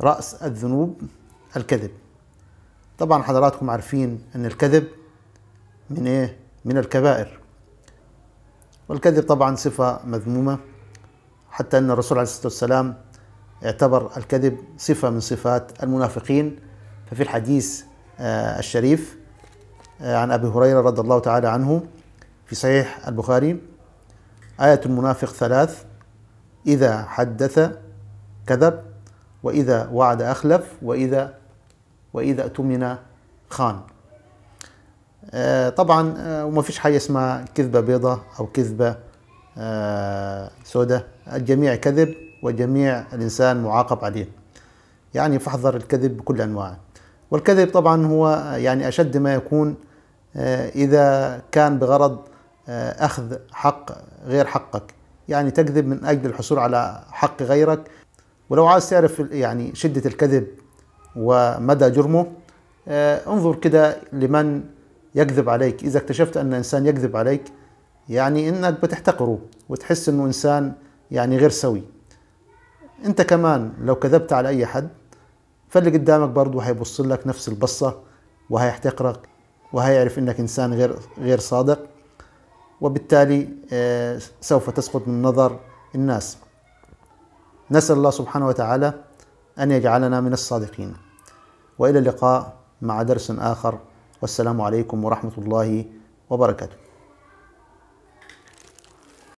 رأس الذنوب الكذب طبعا حضراتكم عارفين أن الكذب من إيه؟ من الكبائر والكذب طبعا صفة مذمومة حتى أن الرسول عليه الصلاة والسلام اعتبر الكذب صفة من صفات المنافقين ففي الحديث آه، الشريف آه، عن أبي هريرة رضي الله تعالى عنه في صحيح البخاري آية المنافق ثلاث إذا حدث كذب وإذا وعد أخلف وإذا وإذا اؤتمن خان آه، طبعا آه، وما فيش حاجة اسمها كذبة بيضة أو كذبة آه، سوداء الجميع كذب وجميع الإنسان معاقب عليه يعني فاحذر الكذب بكل أنواعه والكذب طبعا هو يعني أشد ما يكون إذا كان بغرض أخذ حق غير حقك يعني تكذب من أجل الحصول على حق غيرك ولو عايز تعرف يعني شدة الكذب ومدى جرمه آه، انظر كده لمن يكذب عليك إذا اكتشفت أن إنسان يكذب عليك يعني إنك بتحتقره وتحس إنه إنسان يعني غير سوي أنت كمان لو كذبت على أي حد فاللي قدامك برضه هيبص لك نفس البصة وهيحتقرك وهيعرف إنك إنسان غير غير صادق وبالتالي آه، سوف تسقط من نظر الناس نسأل الله سبحانه وتعالى أن يجعلنا من الصادقين وإلى اللقاء مع درس آخر والسلام عليكم ورحمة الله وبركاته